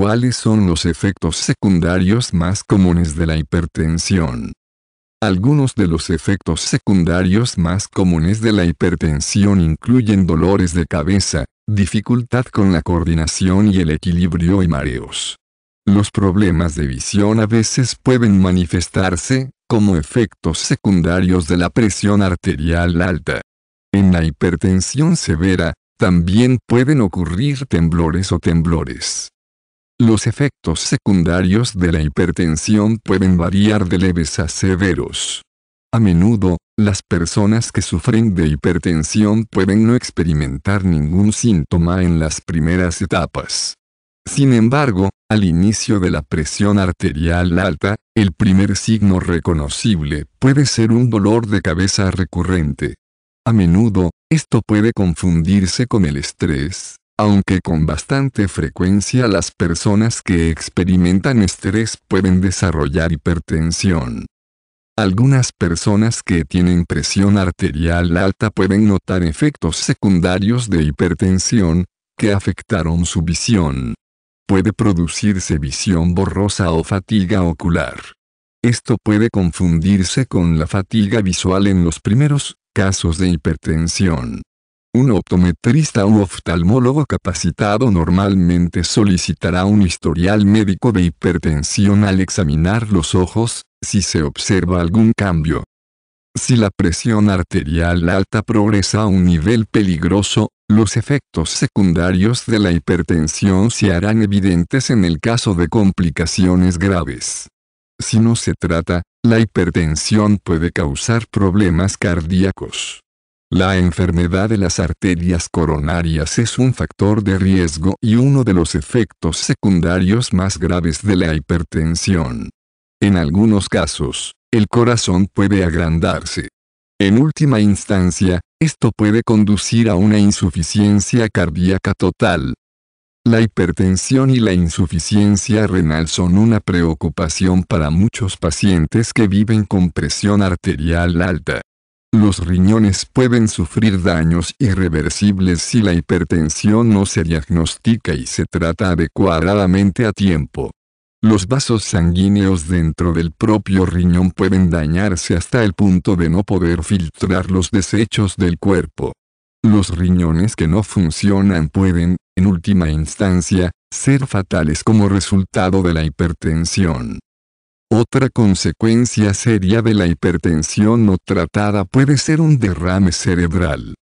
¿Cuáles son los efectos secundarios más comunes de la hipertensión? Algunos de los efectos secundarios más comunes de la hipertensión incluyen dolores de cabeza, dificultad con la coordinación y el equilibrio y mareos. Los problemas de visión a veces pueden manifestarse, como efectos secundarios de la presión arterial alta. En la hipertensión severa, también pueden ocurrir temblores o temblores. Los efectos secundarios de la hipertensión pueden variar de leves a severos. A menudo, las personas que sufren de hipertensión pueden no experimentar ningún síntoma en las primeras etapas. Sin embargo, al inicio de la presión arterial alta, el primer signo reconocible puede ser un dolor de cabeza recurrente. A menudo, esto puede confundirse con el estrés, aunque con bastante frecuencia las personas que experimentan estrés pueden desarrollar hipertensión. Algunas personas que tienen presión arterial alta pueden notar efectos secundarios de hipertensión, que afectaron su visión. Puede producirse visión borrosa o fatiga ocular. Esto puede confundirse con la fatiga visual en los primeros casos de hipertensión. Un optometrista u oftalmólogo capacitado normalmente solicitará un historial médico de hipertensión al examinar los ojos, si se observa algún cambio. Si la presión arterial alta progresa a un nivel peligroso, los efectos secundarios de la hipertensión se harán evidentes en el caso de complicaciones graves. Si no se trata, la hipertensión puede causar problemas cardíacos. La enfermedad de las arterias coronarias es un factor de riesgo y uno de los efectos secundarios más graves de la hipertensión. En algunos casos, el corazón puede agrandarse. En última instancia, esto puede conducir a una insuficiencia cardíaca total. La hipertensión y la insuficiencia renal son una preocupación para muchos pacientes que viven con presión arterial alta. Los riñones pueden sufrir daños irreversibles si la hipertensión no se diagnostica y se trata adecuadamente a tiempo. Los vasos sanguíneos dentro del propio riñón pueden dañarse hasta el punto de no poder filtrar los desechos del cuerpo. Los riñones que no funcionan pueden, en última instancia, ser fatales como resultado de la hipertensión. Otra consecuencia seria de la hipertensión no tratada puede ser un derrame cerebral.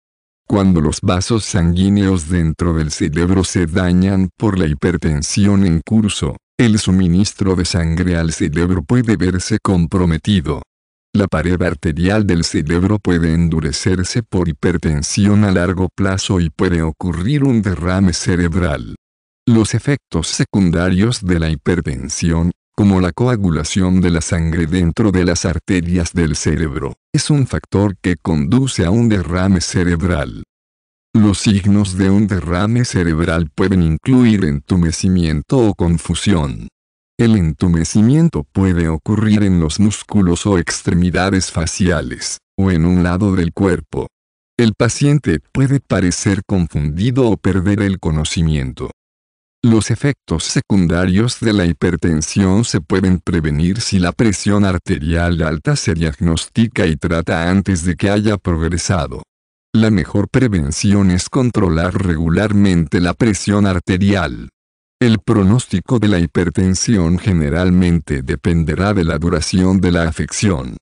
Cuando los vasos sanguíneos dentro del cerebro se dañan por la hipertensión en curso, el suministro de sangre al cerebro puede verse comprometido. La pared arterial del cerebro puede endurecerse por hipertensión a largo plazo y puede ocurrir un derrame cerebral. Los efectos secundarios de la hipertensión como la coagulación de la sangre dentro de las arterias del cerebro, es un factor que conduce a un derrame cerebral. Los signos de un derrame cerebral pueden incluir entumecimiento o confusión. El entumecimiento puede ocurrir en los músculos o extremidades faciales, o en un lado del cuerpo. El paciente puede parecer confundido o perder el conocimiento, los efectos secundarios de la hipertensión se pueden prevenir si la presión arterial alta se diagnostica y trata antes de que haya progresado. La mejor prevención es controlar regularmente la presión arterial. El pronóstico de la hipertensión generalmente dependerá de la duración de la afección.